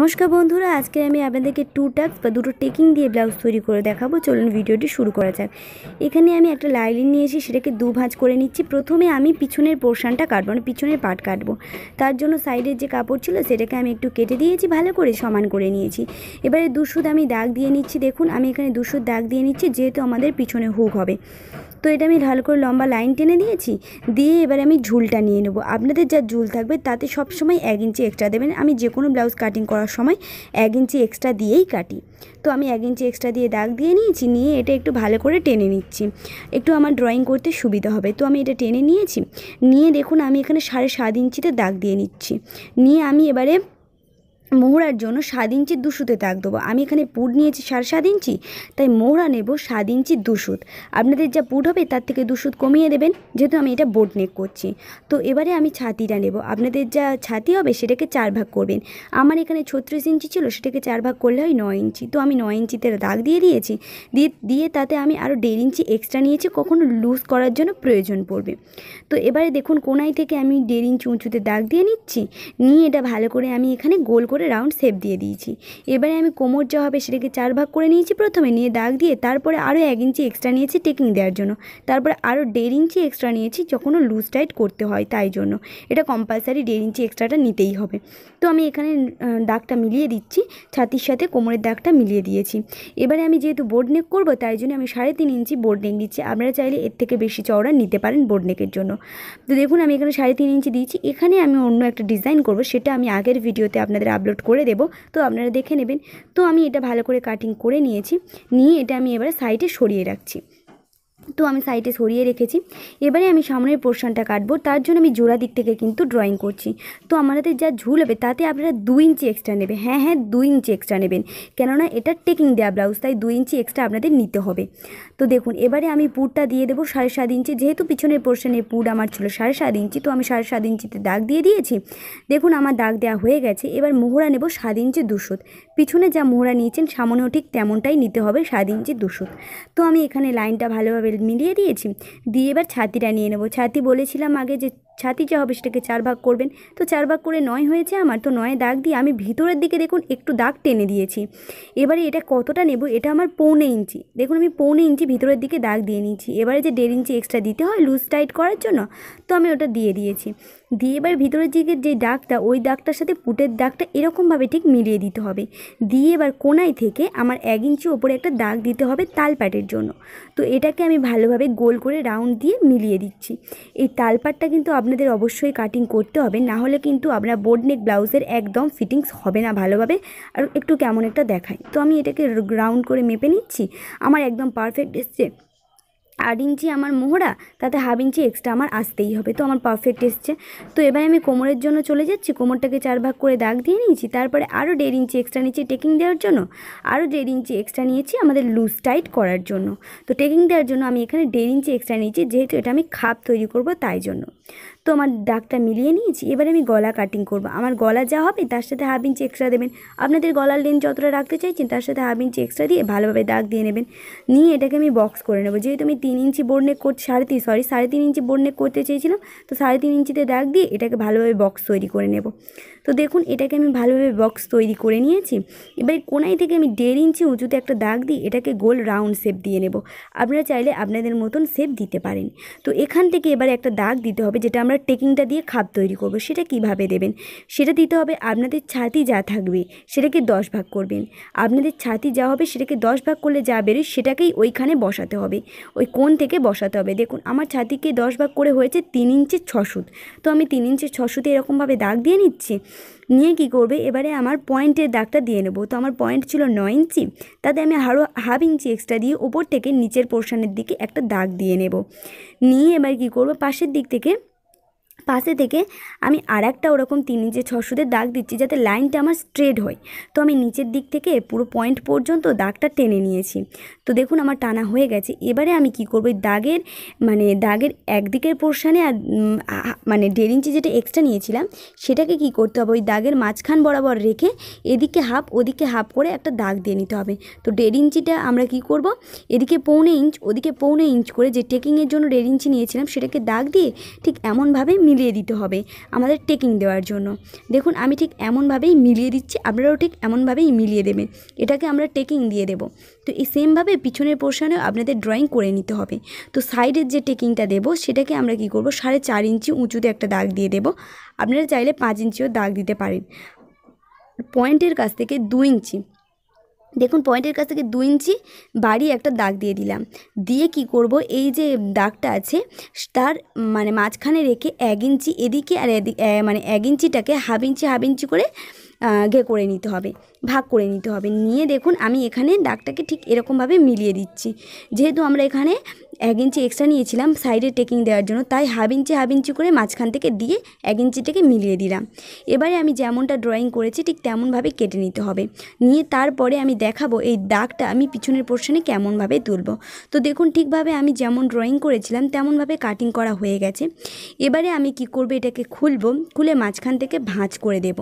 নমস্কার বন্ধুরা আজকে আমি আপনাদেরকে টু টাক্স বা দুটো টেকিং দিয়ে ব্লাউজ তৈরি করে দেখাবো চলুন ভিডিওটি শুরু করা যাক এখানে আমি একটা লাইলিন নিয়েছি সেটাকে দু ভাঁজ করে নিচ্ছি প্রথমে আমি পিছনের পোর্শানটা কাটবো মানে পিছনের পাট কাটবো তার জন্য সাইডের যে কাপড় ছিল সেটাকে আমি একটু কেটে দিয়েছি ভালো করে সমান করে নিয়েছি এবারে দুশুদ আমি দাগ দিয়ে নিচ্ছি দেখুন আমি এখানে দুশুদ দাগ দিয়ে নিচ্ছি যেহেতু আমাদের পিছনে হুক হবে তো এটা আমি ঢাল করে লম্বা লাইন টেনে দিয়েছি দিয়ে এবার আমি ঝুলটা নিয়ে নেব আপনাদের যা ঝুল থাকবে তাতে সব সময় এক ইঞ্চি এক্সট্রা দেবেন আমি যে কোনো ব্লাউজ কাটিং করার সময় এক ইঞ্চি এক্সট্রা দিয়েই কাটি তো আমি এক ইঞ্চি এক্সট্রা দিয়ে দাগ দিয়ে নিয়েছি নিয়ে এটা একটু ভালো করে টেনে নিচ্ছি একটু আমার ড্রয়িং করতে সুবিধা হবে তো আমি এটা টেনে নিয়েছি নিয়ে দেখুন আমি এখানে সাড়ে সাত ইঞ্চিতে দাগ দিয়ে নিচ্ছি নিয়ে আমি এবারে মোহরার জন্য সাত ইঞ্চি দুশুতে তাক দেবো আমি এখানে পুট নিয়েছি সাড়ে সাত ইঞ্চি তাই মোহরা নেব সাত ইঞ্চি দুশুত আপনাদের যা পুট হবে তার থেকে দুশুত কমিয়ে দেবেন যেহেতু আমি এটা বোট নেক করছি তো এবারে আমি ছাতিটা নেব আপনাদের যা ছাতি হবে সেটাকে চার ভাগ করবেন আমার এখানে ছত্রিশ ইঞ্চি ছিল সেটাকে চার ভাগ করলে হয় নয় ইঞ্চি তো আমি নয় ইঞ্চিতে দাগ দিয়ে দিয়েছি দিয়ে দিয়ে তাতে আমি আরও দেড় ইঞ্চি এক্সট্রা নিয়েছি কখনো লুজ করার জন্য প্রয়োজন পড়বে তো এবারে দেখুন কোনায় থেকে আমি দেড় ইঞ্চি উঁচুতে দাগ দিয়ে নিচ্ছি নিয়ে এটা ভালো করে আমি এখানে গোল করে করে রাউন্ড শেপ দিয়ে দিয়েছি এবারে আমি কোমর যা হবে সেটাকে চার ভাগ করে নিয়েছি প্রথমে নিয়ে দাগ দিয়ে তারপরে আরও এক ইঞ্চি এক্সট্রা নিয়েছি টেকিং দেওয়ার জন্য তারপরে আরও দেড় ইঞ্চি এক্সট্রা নিয়েছি যখনও লুজ টাইট করতে হয় তাই জন্য এটা কম্পালসারি দেড় ইঞ্চি এক্সট্রাটা নিতেই হবে তো আমি এখানে দাগটা মিলিয়ে দিচ্ছি ছাতির সাথে কোমরের দাগটা মিলিয়ে দিয়েছি এবারে আমি যেহেতু বোর্ড নেক করবো তাই জন্য আমি সাড়ে তিন ইঞ্চি বোর্ড নেক দিচ্ছি আপনারা চাইলে এর থেকে বেশি চওড়া নিতে পারেন বোর্ড নেকের জন্য তো দেখুন আমি এখানে সাড়ে তিন ইঞ্চি দিয়েছি এখানে আমি অন্য একটা ডিজাইন করবো সেটা আমি আগের ভিডিওতে আপনাদের আপলোড আপলোড করে দেব তো আপনারা দেখে নেবেন তো আমি এটা ভালো করে কাটিং করে নিয়েছি নিয়ে এটা আমি এবারে সাইডে সরিয়ে রাখছি তো আমি সাইডে সরিয়ে রেখেছি এবারে আমি সামনের পোর্শনটা কাটবো তার জন্য আমি জোড়া দিক থেকে কিন্তু ড্রয়িং করছি তো আমাদের যা ঝুল হবে তাতে আপনারা দু ইঞ্চি এক্সট্রা নেবে হ্যাঁ হ্যাঁ দু ইঞ্চি এক্সট্রা নেবেন কেননা এটা টেকিং দেওয়া ব্লাউজ তাই দু ইঞ্চি এক্সট্রা আপনাদের নিতে হবে তো দেখুন এবারে আমি পুরটা দিয়ে দেবো সাড়ে সাত ইঞ্চি যেহেতু পিছনের পোর্শনের পুর আমার ছিল সাড়ে সাত ইঞ্চি তো আমি সাড়ে সাত ইঞ্চিতে দাগ দিয়ে দিয়েছি দেখুন আমার দাগ দেওয়া হয়ে গেছে এবার মোহরা নেব সাত ইঞ্চি দুশো পিছনে যা মোহরা নিয়েছেন সামনেও ঠিক তেমনটাই নিতে হবে সাত ইঞ্চি দুশো তো আমি এখানে লাইনটা ভালোভাবে মিলিয়ে দিয়েছি দিয়ে এবার ছাতিটা নিয়ে নেবো ছাতি বলেছিলাম আগে যে ছাতি যা হবে সেটাকে চার ভাগ করবেন তো চার ভাগ করে নয় হয়েছে আমার তো নয় দাগ দিয়ে আমি ভিতরের দিকে দেখুন একটু দাগ টেনে দিয়েছি এবারে এটা কতটা নেব এটা আমার পৌনে ইঞ্চি দেখুন আমি পৌনে ইঞ্চি ভিতরের দিকে দাগ দিয়ে নিয়েছি এবারে যে দেড় ইঞ্চি এক্সট্রা দিতে হয় লুজ টাইট করার জন্য তো আমি ওটা দিয়ে দিয়েছি দিয়ে এবার ভিতরের দিকে যে দাগটা ওই দাগটার সাথে পুটের দাগটা এরকমভাবে ঠিক মিলিয়ে দিতে হবে দিয়ে এবার কোনায় থেকে আমার এক ইঞ্চি ওপরে একটা দাগ দিতে হবে তালপাটের জন্য তো এটাকে আমি ভালোভাবে গোল করে রাউন্ড দিয়ে মিলিয়ে দিচ্ছি এই তালপাটটা কিন্তু আপনি আপনাদের অবশ্যই কাটিং করতে হবে না হলে কিন্তু আপনার বোর্ড নেক ব্লাউজের একদম ফিটিংস হবে না ভালোভাবে আর একটু কেমন একটা দেখায় তো আমি এটাকে রাউন্ড করে মেপে নিচ্ছি আমার একদম পারফেক্ট এসছে আট ইঞ্চি আমার মোহরা তাতে হাফ ইঞ্চি এক্সট্রা আমার আসতেই হবে তো আমার পারফেক্ট এসছে তো এবার আমি কোমরের জন্য চলে যাচ্ছি কোমরটাকে চার ভাগ করে দাগ দিয়ে নিয়েছি তারপরে আরও দেড় ইঞ্চি এক্সট্রা নিয়েছি টেকিং দেওয়ার জন্য আরও দেড় ইঞ্চি এক্সট্রা নিয়েছি আমাদের লুজ টাইট করার জন্য তো টেকিং দেওয়ার জন্য আমি এখানে দেড় ইঞ্চি এক্সট্রা নিয়েছি যেহেতু এটা আমি খাপ তৈরি করব তাই জন্য তো আমার দাগটা মিলিয়ে নিয়েছি এবারে আমি গলা কাটিং করব আমার গলা যা হবে তার সাথে হাফ ইঞ্চি এক্সট্রা দেবেন আপনাদের গলার লেন যতটা রাখতে চাইছেন তার সাথে হাফ ইঞ্চি এক্সট্রা দিয়ে ভালোভাবে দাগ দিয়ে নেবেন নিয়ে এটাকে আমি বক্স করে নেবো যেহেতু আমি তিন ইঞ্চি বোর্ড করতে সাড়ে তিন সরি সাড়ে তিন ইঞ্চি বোর্ড নেক করতে চেয়েছিলাম তো সাড়ে তিন ইঞ্চিতে দাগ দিয়ে এটাকে ভালোভাবে বক্স তৈরি করে নেব তো দেখুন এটাকে আমি ভালোভাবে বক্স তৈরি করে নিয়েছি এবার কোনায় থেকে আমি দেড় ইঞ্চি উঁচুতে একটা দাগ দিই এটাকে গোল রাউন্ড শেপ দিয়ে নেব আপনারা চাইলে আপনাদের মতন শেপ দিতে পারেন তো এখান থেকে এবার একটা দাগ দিতে হবে যেটা আমরা টেকিংটা দিয়ে খাপ তৈরি করব সেটা কিভাবে দেবেন সেটা দিতে হবে আপনাদের ছাতি যা থাকবে সেটাকে দশ ভাগ করবেন আপনাদের ছাতি যা হবে সেটাকে দশ ভাগ করলে যা বেরোয় সেটাকেই ওইখানে বসাতে হবে ওই কোন থেকে বসাতে হবে দেখুন আমার ছাতিকে দশ ভাগ করে হয়েছে তিন ছ ছশুত তো আমি তিন ছ ছশুতে এরকমভাবে দাগ দিয়ে নিচ্ছি নিয়ে কি করবে এবারে আমার পয়েন্টের দাগটা দিয়ে নেবো তো আমার পয়েন্ট ছিল ন ইঞ্চি তাতে আমি হাড়ো হাফ ইঞ্চি এক্সট্রা দিয়ে ওপর থেকে নিচের পোর্শনের দিকে একটা দাগ দিয়ে নেব নিয়ে এবার কি করবো পাশের দিক থেকে পাশে থেকে আমি আর একটা ওরকম তিন ইঞ্চে সুদের দাগ দিচ্ছি যাতে লাইনটা আমার স্ট্রেট হয় তো আমি নিচের দিক থেকে পুরো পয়েন্ট পর্যন্ত দাগটা টেনে নিয়েছি তো দেখুন আমার টানা হয়ে গেছে এবারে আমি কি করব দাগের মানে দাগের একদিকের পোর্শানে আর মানে দেড় ইঞ্চি যেটা এক্সট্রা নিয়েছিলাম সেটাকে কি করতে হবে ওই দাগের মাঝখান বরাবর রেখে এদিকে হাফ ওদিকে হাফ করে একটা দাগ দিয়ে নিতে হবে তো দেড় ইঞ্চিটা আমরা কি করব এদিকে পৌনে ইঞ্চ ওদিকে পৌনে ইঞ্চ করে যে টেকিংয়ের জন্য দেড় ইঞ্চি নিয়েছিলাম সেটাকে দাগ দিয়ে ঠিক এমনভাবে মিল মিলিয়ে দিতে হবে আমাদের টেকিং দেওয়ার জন্য দেখুন আমি ঠিক এমনভাবেই মিলিয়ে দিচ্ছি আপনারাও ঠিক এমনভাবেই মিলিয়ে দেবেন এটাকে আমরা টেকিং দিয়ে দেব তো এই সেমভাবে পিছনের পোর্শনেও আপনাদের ড্রয়িং করে নিতে হবে তো সাইডের যে টেকিংটা দেব সেটাকে আমরা কি করব সাড়ে চার ইঞ্চি উঁচুতে একটা দাগ দিয়ে দেব আপনারা চাইলে পাঁচ ইঞ্চিও দাগ দিতে পারেন পয়েন্টের কাছ থেকে দু ইঞ্চি দেখুন পয়েন্টের কাছ থেকে দু ইঞ্চি বাড়িয়ে একটা দাগ দিয়ে দিলাম দিয়ে কি করব এই যে দাগটা আছে তার মানে মাঝখানে রেখে এক ইঞ্চি এদিকে আর এদিকে মানে এক ইঞ্চিটাকে হাফ ইঞ্চি হাফ ইঞ্চি করে ঘে করে নিতে হবে ভাগ করে নিতে হবে নিয়ে দেখুন আমি এখানে দাগটাকে ঠিক এরকমভাবে মিলিয়ে দিচ্ছি যেহেতু আমরা এখানে এক ইঞ্চি এক্সট্রা নিয়েছিলাম সাইডে টেকিং দেওয়ার জন্য তাই হাফ ইঞ্চি হাফ ইঞ্চি করে মাঝখান থেকে দিয়ে এক ইঞ্চিটাকে মিলিয়ে দিলাম এবারে আমি যেমনটা ড্রয়িং করেছি ঠিক তেমনভাবে কেটে নিতে হবে নিয়ে তারপরে আমি দেখাবো এই দাগটা আমি পিছনের পোর্শনে কেমনভাবে তুলব তো দেখুন ঠিকভাবে আমি যেমন ড্রয়িং করেছিলাম তেমনভাবে কাটিং করা হয়ে গেছে এবারে আমি কি করব এটাকে খুলব খুলে মাঝখান থেকে ভাঁজ করে দেব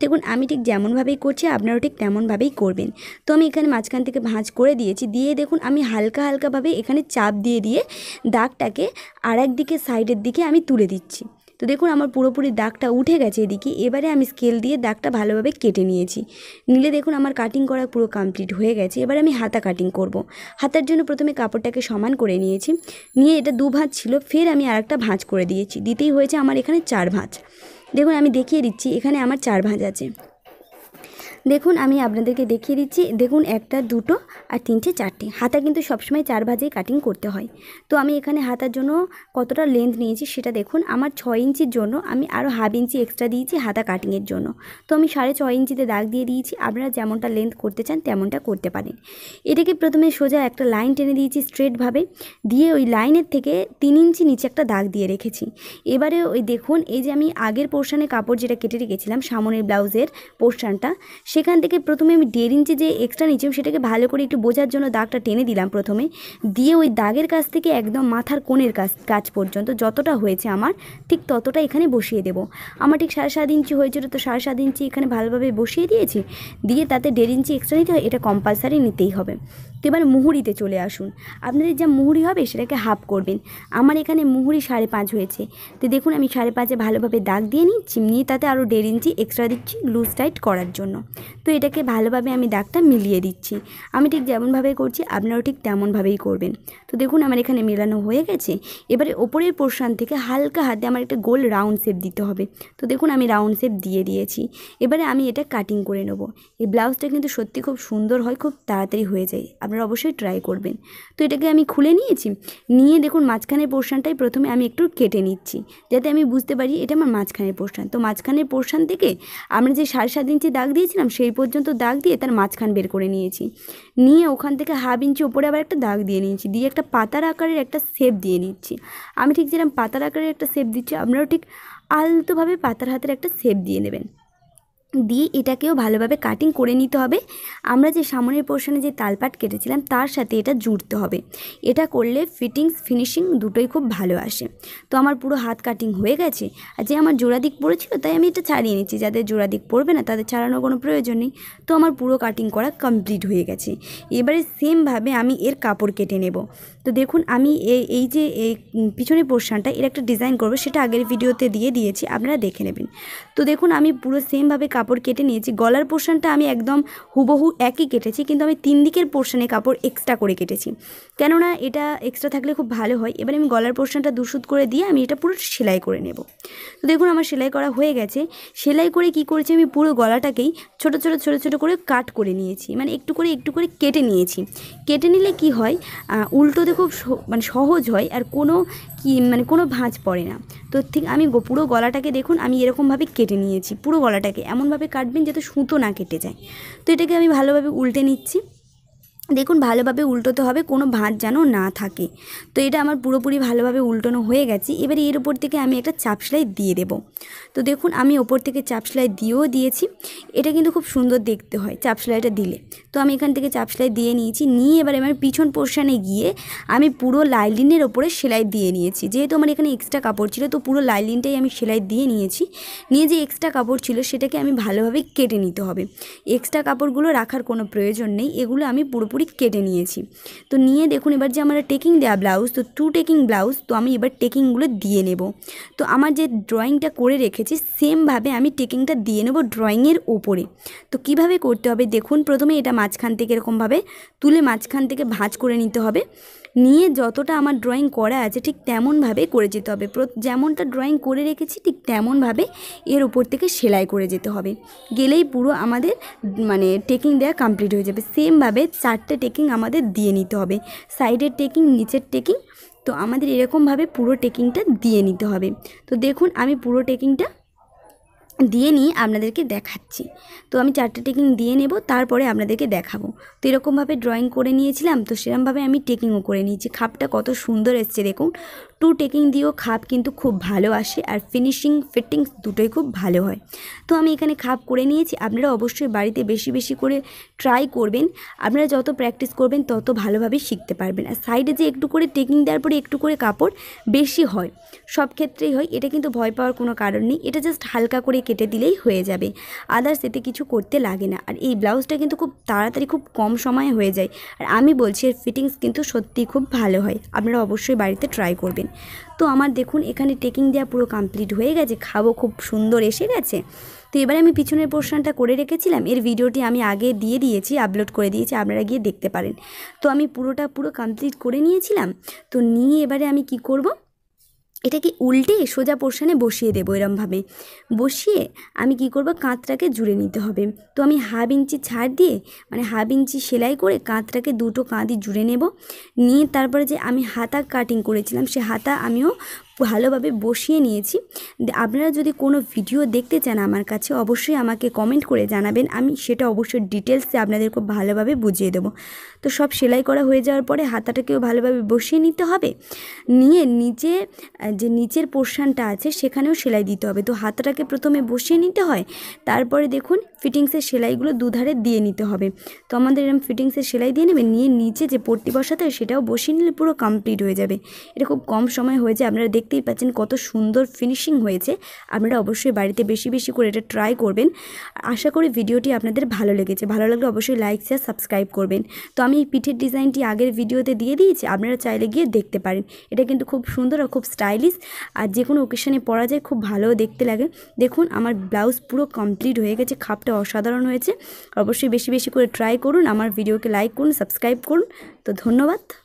দেখুন আমি ঠিক যেমনভাবেই করছি আপনার ঠিক তেমনভাবেই করবেন তো আমি এখানে মাঝখান থেকে ভাঁজ করে দিয়েছি দিয়ে দেখুন আমি হালকা হালকাভাবে এখানে চাপ দিয়ে দিয়ে দাগটাকে আর একদিকে সাইডের দিকে আমি তুলে দিচ্ছি তো দেখুন আমার পুরোপুরি দাগটা উঠে গেছে এদিকে এবারে আমি স্কেল দিয়ে দাগটা ভালোভাবে কেটে নিয়েছি নিলে দেখুন আমার কাটিং করা পুরো কমপ্লিট হয়ে গেছে এবার আমি হাতা কাটিং করব। হাতার জন্য প্রথমে কাপড়টাকে সমান করে নিয়েছি নিয়ে এটা দু ভাঁজ ছিল ফের আমি আর একটা ভাঁজ করে দিয়েছি দিতেই হয়েছে আমার এখানে চার ভাঁজ দেখুন আমি দেখিয়ে দিচ্ছি এখানে আমার চার ভাঁজ আছে দেখুন আমি আপনাদেরকে দেখিয়ে দিচ্ছি দেখুন একটা দুটো আর তিনটে চারটে হাতা কিন্তু সবসময় চার ভাজেই কাটিং করতে হয় তো আমি এখানে হাতার জন্য কতটা লেন্থ নিয়েছি সেটা দেখুন আমার ছয় ইঞ্চির জন্য আমি আরও হাফ ইঞ্চি এক্সট্রা দিয়েছি হাতা কাটিংয়ের জন্য তো আমি সাড়ে ছয় ইঞ্চিতে দাগ দিয়ে দিয়েছি আপনারা যেমনটা লেন্থ করতে চান তেমনটা করতে পারেন এটাকে প্রথমে সোজা একটা লাইন টেনে দিয়েছি স্ট্রেটভাবে দিয়ে ওই লাইনের থেকে তিন ইঞ্চি নিচে একটা দাগ দিয়ে রেখেছি এবারে ওই দেখুন এই যে আমি আগের পোর্শানে কাপড় যেটা কেটে রেখেছিলাম সামনের ব্লাউজের পোর্শানটা সেখান থেকে প্রথমে আমি দেড় ইঞ্চি যে এক্সট্রা নিয়েছিলাম সেটাকে ভালো করে একটু বোঝার জন্য দাগটা টেনে দিলাম প্রথমে দিয়ে ওই দাগের কাছ থেকে একদম মাথার কোণের কাছ কাজ পর্যন্ত যতটা হয়েছে আমার ঠিক ততটা এখানে বসিয়ে দেব আমার ঠিক সাড়ে সাত ইঞ্চি হয়েছিল তো সাড়ে সাত ইঞ্চি এখানে ভালোভাবে বসিয়ে দিয়েছি দিয়ে তাতে দেড় ইঞ্চি এক্সট্রা নিতে হয় এটা কম্পালসারি নিতেই হবে তো এবার মুহুরিতে চলে আসুন আপনাদের যা মুহুরি হবে সেটাকে হাফ করবেন আমার এখানে মুহুরি সাড়ে পাঁচ হয়েছে তো দেখুন আমি সাড়ে পাঁচে ভালোভাবে দাগ দিয়ে নিচ্ছি নিয়ে তাতে আরও দেড় ইঞ্চি এক্সট্রা দিচ্ছি লুজ টাইট করার জন্য তো এটাকে ভালোভাবে আমি দাগটা মিলিয়ে দিচ্ছি আমি ঠিক যেমনভাবে করছি আপনারাও ঠিক তেমনভাবেই করবেন তো দেখুন আমার এখানে মেলানো হয়ে গেছে এবারে ওপরের পোর্শান থেকে হালকা হাতে আমার একটা গোল রাউন্ড শেপ দিতে হবে তো দেখুন আমি রাউন্ড শেপ দিয়ে দিয়েছি এবারে আমি এটা কাটিং করে নেব এই ব্লাউজটা কিন্তু সত্যি খুব সুন্দর হয় খুব তাড়াতাড়ি হয়ে যায় আপনারা অবশ্যই ট্রাই করবেন তো এটাকে আমি খুলে নিয়েছি নিয়ে দেখুন মাঝখানের পোর্শানটাই প্রথমে আমি একটু কেটে নিচ্ছি যাতে আমি বুঝতে পারি এটা আমার মাঝখানের পোর্শান তো মাঝখানের পোর্শান থেকে আমরা যে সাড়ে সাত ইঞ্চি দাগ দিয়েছিলাম সেই পর্যন্ত দাগ দিয়ে তার মাঝখান বের করে নিয়েছি নিয়ে ওখান থেকে হাফ ইঞ্চি ওপরে আবার একটা দাগ দিয়ে নিয়েছি দিয়ে একটা পাতার আকারের একটা শেপ দিয়ে নিচ্ছি আমি ঠিক যেরকম পাতার আকারের একটা শেপ দিচ্ছি আপনারাও ঠিক আলতোভাবে পাতার হাতের একটা শেপ দিয়ে নেবেন দিয়ে এটাকেও ভালোভাবে কাটিং করে নিতে হবে আমরা যে সামনের পোর্শনে যে তালপাট কেটেছিলাম তার সাথে এটা জুড়তে হবে এটা করলে ফিটিংস ফিনিশিং দুটোই খুব ভালো আসে তো আমার পুরো হাত কাটিং হয়ে গেছে আর যে আমার জোড়া দিক পড়েছিল তাই আমি এটা ছাড়িয়ে নিচ্ছি যাদের জোড়া দিক পড়বে না তাদের ছাড়ানোর কোনো প্রয়োজন নেই তো আমার পুরো কাটিং করা কমপ্লিট হয়ে গেছে এবারে সেমভাবে আমি এর কাপড় কেটে নেব তো দেখুন আমি এই যে এই পিছনের পোর্শানটা এর একটা ডিজাইন করবো সেটা আগের ভিডিওতে দিয়ে দিয়েছি আপনারা দেখে নেবেন তো দেখুন আমি পুরো সেমভাবে কাপড় কেটে নিয়েছি গলার পোর্শানটা আমি একদম হুবহু একই কেটেছি কিন্তু আমি তিন দিকের পোর্শানে কাপড় এক্সট্রা করে কেটেছি কেননা এটা এক্সট্রা থাকলে খুব ভালো হয় এবার আমি গলার পোর্শানটা দুশুদ করে দিয়ে আমি এটা পুরো সেলাই করে নেব তো দেখুন আমার সেলাই করা হয়ে গেছে সেলাই করে কি করেছি আমি পুরো গলাটাকেই ছোট ছোট ছোট ছোট করে কাট করে নিয়েছি মানে একটু করে একটু করে কেটে নিয়েছি কেটে নিলে কি হয় উল্টো করতে খুব মানে সহজ হয় আর কোনো কি মানে কোনো ভাঁজ পড়ে না তো ঠিক আমি পুরো গলাটাকে দেখুন আমি এরকমভাবে কেটে নিয়েছি পুরো গলাটাকে এমনভাবে কাটবেন যাতে সুতো না কেটে যায় তো এটাকে আমি ভালোভাবে উল্টে নিচ্ছি দেখুন ভালোভাবে উল্টোতে হবে কোনো ভাঁজ যেন না থাকে তো এটা আমার পুরোপুরি ভালোভাবে উল্টোনো হয়ে গেছে এবার এর ওপর থেকে আমি একটা চাপ সেলাই দিয়ে দেব তো দেখুন আমি ওপর থেকে চাপ সেলাই দিয়েও দিয়েছি এটা কিন্তু খুব সুন্দর দেখতে হয় চাপ সেলাইটা দিলে তো আমি এখান থেকে চাপ সেলাই দিয়ে নিয়েছি নিয়ে এবার আমার পিছন পোর্শানে গিয়ে আমি পুরো লাইলিনের ওপরে সেলাই দিয়ে নিয়েছি যেহেতু আমার এখানে এক্সট্রা কাপড় ছিল তো পুরো লাইলিনটাই আমি সেলাই দিয়ে নিয়েছি নিয়ে যে এক্সট্রা কাপড় ছিল সেটাকে আমি ভালোভাবে কেটে নিতে হবে এক্সট্রা কাপড়গুলো রাখার কোনো প্রয়োজন নেই এগুলো আমি পুরোপুরি করে কেটে নিয়েছি তো নিয়ে দেখুন এবার যে আমার টেকিং দেওয়া ব্লাউজ তো টু টেকিং ব্লাউজ তো আমি এবার টেকিংগুলো দিয়ে নেব তো আমার যে ড্রয়িংটা করে রেখেছি সেমভাবে আমি টেকিংটা দিয়ে নেব ড্রয়িংয়ের ওপরে তো কিভাবে করতে হবে দেখুন প্রথমে এটা মাঝখান থেকে এরকমভাবে তুলে মাঝখান থেকে ভাঁজ করে নিতে হবে নিয়ে যতটা আমার ড্রয়িং করা আছে ঠিক তেমনভাবে করে যেতে হবে যেমনটা ড্রয়িং করে রেখেছি ঠিক তেমনভাবে এর ওপর থেকে সেলাই করে যেতে হবে গেলেই পুরো আমাদের মানে টেকিং দেওয়া কমপ্লিট হয়ে যাবে সেমভাবে চারটে টেকিং আমাদের দিয়ে নিতে হবে সাইডের টেকিং নিচের টেকিং তো আমাদের এরকমভাবে পুরো টেকিংটা দিয়ে নিতে হবে তো দেখুন আমি পুরো টেকিংটা দিয়ে নিয়ে আপনাদেরকে দেখাচ্ছি তো আমি চারটে টেকিং দিয়ে নেব তারপরে আপনাদেরকে দেখাবো তো এরকমভাবে ড্রয়িং করে নিয়েছিলাম তো সেরমভাবে আমি টেকিংও করে নিয়েছি খাপটা কত সুন্দর এসছে দেখুন টু টেকিং দিয়েও খাপ কিন্তু খুব ভালো আসে আর ফিনিশিং ফিটিংস দুটোই খুব ভালো হয় তো আমি এখানে খাপ করে নিয়েছি আপনারা অবশ্যই বাড়িতে বেশি বেশি করে ট্রাই করবেন আপনারা যত প্র্যাকটিস করবেন তত ভালোভাবে শিখতে পারবেন আর সাইডে যে একটু করে টেকিং দেওয়ার পরে একটু করে কাপড় বেশি হয় সব ক্ষেত্রেই হয় এটা কিন্তু ভয় পাওয়ার কোনো কারণ নেই এটা জাস্ট হালকা করে কেটে দিলেই হয়ে যাবে আদার্স এতে কিছু করতে লাগে না আর এই ব্লাউজটা কিন্তু খুব তাড়াতাড়ি খুব কম সময়ে হয়ে যায় আর আমি বলছি এর ফিটিংস কিন্তু সত্যিই খুব ভালো হয় আপনারা অবশ্যই বাড়িতে ট্রাই করবেন তো আমার দেখুন এখানে টেকিং দেওয়া পুরো কমপ্লিট হয়ে গেছে খাবো খুব সুন্দর এসে গেছে তো এবারে আমি পিছনের পোর্শনটা করে রেখেছিলাম এর ভিডিওটি আমি আগে দিয়ে দিয়েছি আপলোড করে দিয়েছি আপনারা গিয়ে দেখতে পারেন তো আমি পুরোটা পুরো কমপ্লিট করে নিয়েছিলাম তো নিয়ে এবারে আমি কি করবো এটাকে উল্টে সোজা পোর্শানে বসিয়ে দেবো এরমভাবে বসিয়ে আমি কি করব কাঁতটাকে জুড়ে নিতে হবে তো আমি হাফ ইঞ্চি ছাড় দিয়ে মানে হাফ ইঞ্চি সেলাই করে কাঁতটাকে দুটো কাঁদি জুড়ে নেব নিয়ে তারপরে যে আমি হাতা কাটিং করেছিলাম সে হাতা আমিও ভালোভাবে বসিয়ে নিয়েছি আপনারা যদি কোনো ভিডিও দেখতে চান আমার কাছে অবশ্যই আমাকে কমেন্ট করে জানাবেন আমি সেটা অবশ্যই ডিটেলসে আপনাদের খুব ভালোভাবে বুঝিয়ে দেবো তো সব সেলাই করা হয়ে যাওয়ার পরে হাতাটাকেও ভালোভাবে বসিয়ে নিতে হবে নিয়ে নিচে যে নিচের পোর্শানটা আছে সেখানেও সেলাই দিতে হবে তো হাতাটাকে প্রথমে বসিয়ে নিতে হয় তারপরে দেখুন ফিটিংসের সেলাইগুলো দুধারে দিয়ে নিতে হবে তো আমাদের এরকম ফিটিংসের সেলাই দিয়ে নেবেন নিয়ে নিচে যে পট্টি বসাতে হয় সেটাও বসিয়ে নিলে পুরো কমপ্লিট হয়ে যাবে এটা খুব কম সময় হয়েছে আপনারা দেখতেই পাচ্ছেন কত সুন্দর ফিনিশিং হয়েছে আপনারা অবশ্যই বাড়িতে বেশি বেশি করে এটা ট্রাই করবেন আশা করি ভিডিওটি আপনাদের ভালো লেগেছে ভালো লাগলে অবশ্যই লাইক শেয়ার সাবস্ক্রাইব করবেন তো আমি এই পিঠের ডিজাইনটি আগের ভিডিওতে দিয়ে দিয়েছি আপনারা চাইলে গিয়ে দেখতে পারেন এটা কিন্তু খুব সুন্দর আর খুব স্টাইলিশ আর যে কোনো ওকেশানে পরা যায় খুব ভালো দেখতে লাগে দেখুন আমার ব্লাউজ পুরো কমপ্লিট হয়ে গেছে খাপটা রেসিপিটা অসাধারণ হয়েছে অবশ্যই বেশি বেশি করে ট্রাই করুন আমার ভিডিওকে লাইক করুন সাবস্ক্রাইব করুন তো ধন্যবাদ